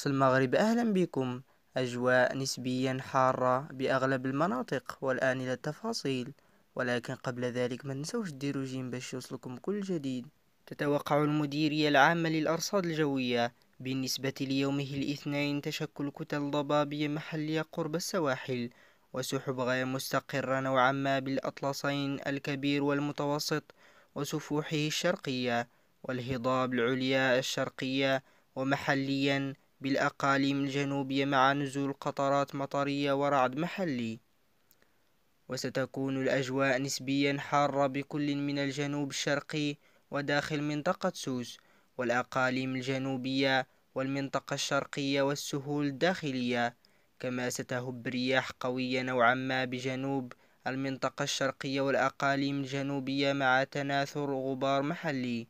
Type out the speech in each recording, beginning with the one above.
طقس المغرب أهلا بكم أجواء نسبيا حارة بأغلب المناطق والآن إلى التفاصيل ولكن قبل ذلك ما ننسوش ديرو جيم باش يوصلكم كل جديد تتوقع المديرية العامة للأرصاد الجوية بالنسبة ليومه الاثنين تشكل كتل ضبابية محلية قرب السواحل وسحب غير مستقرة نوعا ما بالأطلسين الكبير والمتوسط وسفوحه الشرقية والهضاب العليا الشرقية ومحليا بالأقاليم الجنوبية مع نزول قطرات مطرية ورعد محلي وستكون الأجواء نسبيا حارة بكل من الجنوب الشرقي وداخل منطقة سوس والأقاليم الجنوبية والمنطقة الشرقية والسهول الداخلية كما ستهب رياح قوية نوعا ما بجنوب المنطقة الشرقية والأقاليم الجنوبية مع تناثر غبار محلي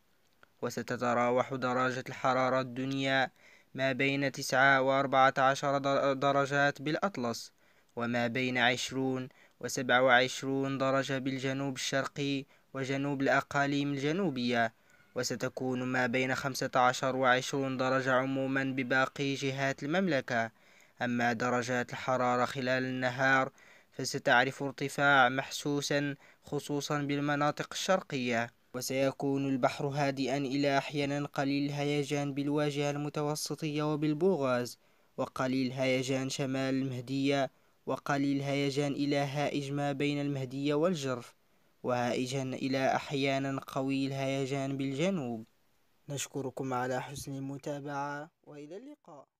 وستتراوح درجة الحرارة الدنيا ما بين تسعة وأربعة عشر درجات بالأطلس وما بين عشرون وسبعة وعشرون درجة بالجنوب الشرقي وجنوب الأقاليم الجنوبية وستكون ما بين خمسة عشر وعشرون درجة عموما بباقي جهات المملكة أما درجات الحرارة خلال النهار فستعرف ارتفاع محسوسا خصوصا بالمناطق الشرقية وسيكون البحر هادئا إلى أحيانا قليل هيجان بالواجهة المتوسطية وبالبوغاز وقليل هيجان شمال المهدية وقليل هيجان إلى هائج ما بين المهدية والجرف وهائجا إلى أحيانا قوي الهيجان بالجنوب نشكركم على حسن المتابعة وإلى اللقاء